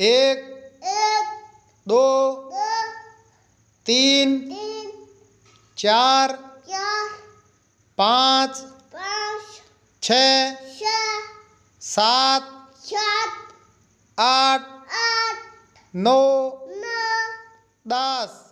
एक, एक दो, दो तीन, तीन चार, चार पाँच छ सात सात आठ आठ नौ दस